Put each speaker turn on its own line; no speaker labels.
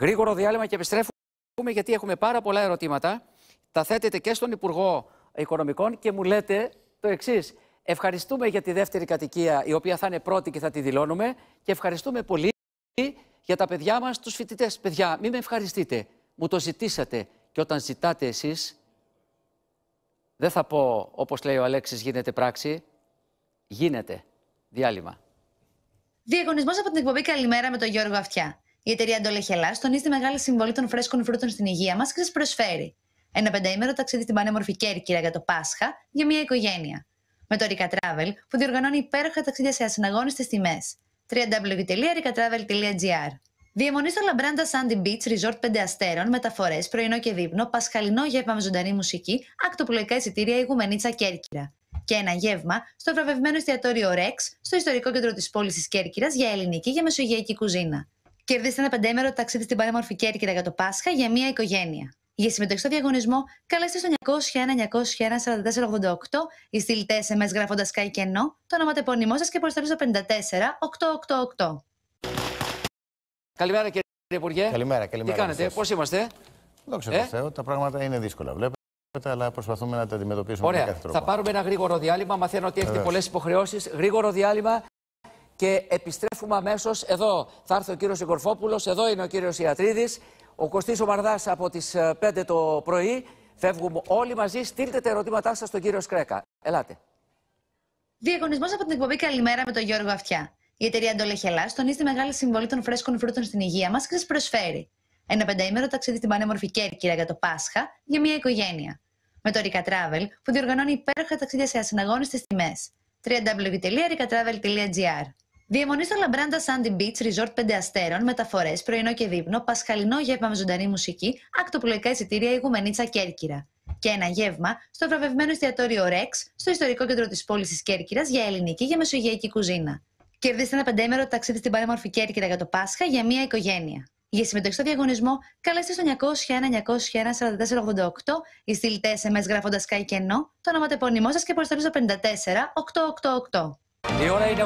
Γρήγορο διάλειμμα και επιστρέφουμε γιατί έχουμε πάρα πολλά ερωτήματα. Τα θέτετε και στον Υπουργό Οικονομικών και μου λέτε το εξής. Ευχαριστούμε για τη δεύτερη κατοικία, η οποία θα είναι πρώτη και θα τη δηλώνουμε. Και ευχαριστούμε πολύ για τα παιδιά μας, τους φοιτητές. Παιδιά, μην με ευχαριστείτε. Μου το ζητήσατε. Και όταν ζητάτε εσείς, δεν θα πω όπως λέει ο Αλέξης, γίνεται πράξη. Γίνεται. Διάλειμμα.
Διαγωνισμός από την εκπομπή Καλημέρα με τον Γιώργο Αυτιά. Η εταιρεία Ντόλε τονίζει τη μεγάλη συμβολή των φρέσκων φρούτων στην υγεία μας και σα προσφέρει ένα πενταήμερο ταξίδι στην πανέμορφη Κέρκυρα για το Πάσχα για μια οικογένεια. Με το Rica Travel που διοργανώνει υπέροχα ταξίδια σε ασυναγόνιστε τιμές. www.ricatravel.gr Διαμονή στο Λαμπράντα Sandy Beach Resort 5 Αστέρων, μεταφορές, πρωινό και δείπνο, πασχαλινό γεύμα με ζωντανή μουσική, ακτοπλοϊκά εισιτήρια ηγουμενίτσα Κέρκυρα. Και ένα γεύμα στο βραβευμένο εστιατόριο Rex, στο ιστορικό κέντρο της πόλης της Κέρκυρας για ελληνική και μεσογειακή κουζίνα. Κερδίστε ένα πεντέμερο ταξίδι στην πανέμορφη Κέρκυρα για το Πάσχα για μία οικογένεια. Για συμμετοχή στο διαγωνισμό, καλέστε στο 901 901 4488 ή στείλτε SMS γράφοντα κενό, το όνομα ονοματεπώνυμό σας και προσθέτω στο 54888.
Καλημέρα κύριε Υπουργέ. Καλημέρα, καλημέρα. Τι κάνετε, πώς είμαστε. Δόξα τω Θεώ, τα πράγματα είναι δύσκολα. Βλέπετε αλλά προσπαθούμε να τα αντιμετωπίσουμε Ωραία. με κάθε τρόπο. Θα πάρουμε ένα γρήγορο διάλειμμα. Μαθαίνω ότι έχετε πολλές υποχρεώσεις. Γρήγορο διάλειμμα και επιστρέφουμε αμέσως εδώ. Θα έρθει ο κύριος Γκορφόπουλος, εδώ είναι ο κύριος Ιατρίδης, ο Κωστής Ομαρδά από τις 5 ε, το πρωί. Φεύγουμε όλοι μαζί. Στείλτε τα ερωτήματά σας στον κύριο Σκρέκα. Ελάτε.
Διαγωνισμός από την εκπομπή Καλημέρα με τον Γιώργο Αυτιά. Η εταιρεία Ντόλε Χελά τονίζει τη μεγάλη συμβολή των φρέσκων φρούτων στην υγεία μας και σας προσφέρει ένα πενταήμερο ταξίδι στην πανέμορφη Κέρκυρα για το Πάσχα για μια οικογένεια. Με το Rica Travel που διοργανώνει υπέροχα ταξίδια σε στι τιμές. www.ricatravel.gr Διαμονή στο Λαμπράντα Sandy Beach, Resort 5 Αστέρων, μεταφορές, πρωινό και δείπνο, πασχαλινό γεύμα με ζωντανή μουσική, ακτοπλοϊκά εισιτήρια Ιγουμενίτσα Κέρκυρα. Και ένα γεύμα στο βραβευμένο εστιατόριο Rex, στο ιστορικό κέντρο της πόλης της Κέρκυρας για ελληνική και μεσογειακή κουζίνα. Κερδίστε ένα πεντέμερο ταξίδι στην πανέμορφη Κέρκυρα για το Πάσχα για μία οικογένεια. Για συμμετοχή στο διαγωνισμό, καλέστε στο 901 901 4488 ή στείλτε SMS γράφοντας καϊκενό, το ονοματεπώνυμό σας και προσθέτω στο
54888.